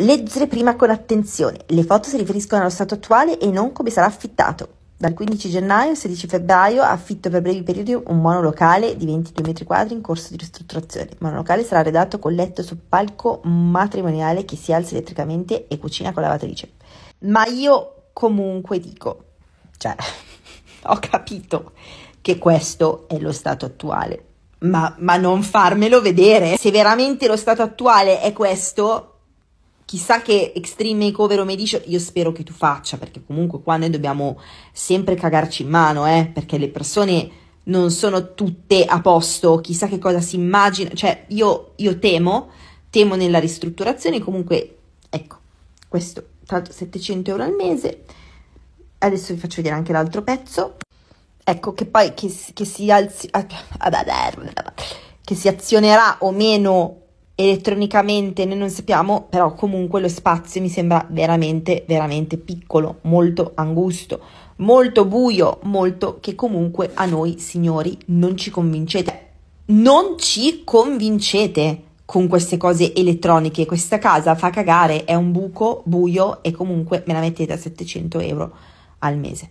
Leggere prima con attenzione. Le foto si riferiscono allo stato attuale e non come sarà affittato. Dal 15 gennaio al 16 febbraio affitto per brevi periodi un monolocale di 22 metri quadri in corso di ristrutturazione. Il monolocale sarà redatto con letto su palco matrimoniale che si alza elettricamente e cucina con lavatrice. Ma io comunque dico, cioè, ho capito che questo è lo stato attuale. Ma, ma non farmelo vedere. Se veramente lo stato attuale è questo, chissà che extreme makeover o medicio, io spero che tu faccia, perché comunque qua noi dobbiamo sempre cagarci in mano, eh, perché le persone non sono tutte a posto, chissà che cosa si immagina, cioè io, io temo, temo nella ristrutturazione, comunque ecco, questo, tanto 700 euro al mese, adesso vi faccio vedere anche l'altro pezzo, ecco che poi che, che si alzi, ah, che si azionerà o meno elettronicamente noi non sappiamo, però comunque lo spazio mi sembra veramente, veramente piccolo, molto angusto, molto buio, molto che comunque a noi signori non ci convincete. Non ci convincete con queste cose elettroniche, questa casa fa cagare, è un buco buio e comunque me la mettete a 700 euro al mese.